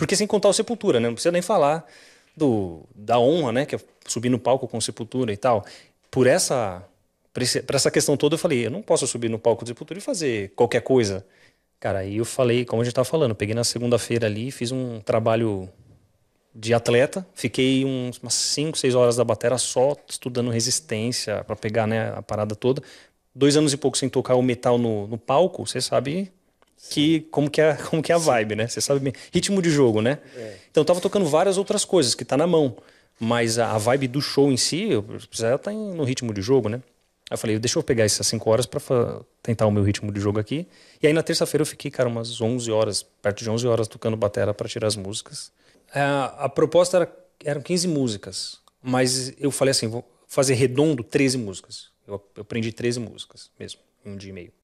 Porque sem contar o Sepultura, né? Não precisa nem falar do, da honra, né? Que é subir no palco com Sepultura e tal. Por essa, por essa questão toda, eu falei, eu não posso subir no palco do Sepultura e fazer qualquer coisa. Cara, aí eu falei, como a gente tava falando, peguei na segunda-feira ali, fiz um trabalho de atleta, fiquei uns, umas 5, 6 horas da bateria só estudando resistência para pegar né, a parada toda. Dois anos e pouco sem tocar o metal no, no palco, você sabe que como que é, como que é a vibe, né? Você sabe bem. Ritmo de jogo, né? É. Então eu tava tocando várias outras coisas que tá na mão. Mas a, a vibe do show em si, eu precisava estar tá no ritmo de jogo, né? Aí eu falei, deixa eu pegar essas 5 horas para tentar o meu ritmo de jogo aqui. E aí na terça-feira eu fiquei, cara, umas 11 horas, perto de 11 horas tocando batera para tirar as músicas. A, é, a proposta era, eram 15 músicas, mas eu falei assim, vou fazer redondo 13 músicas. Eu, eu aprendi 13 músicas mesmo, em um dia e meio.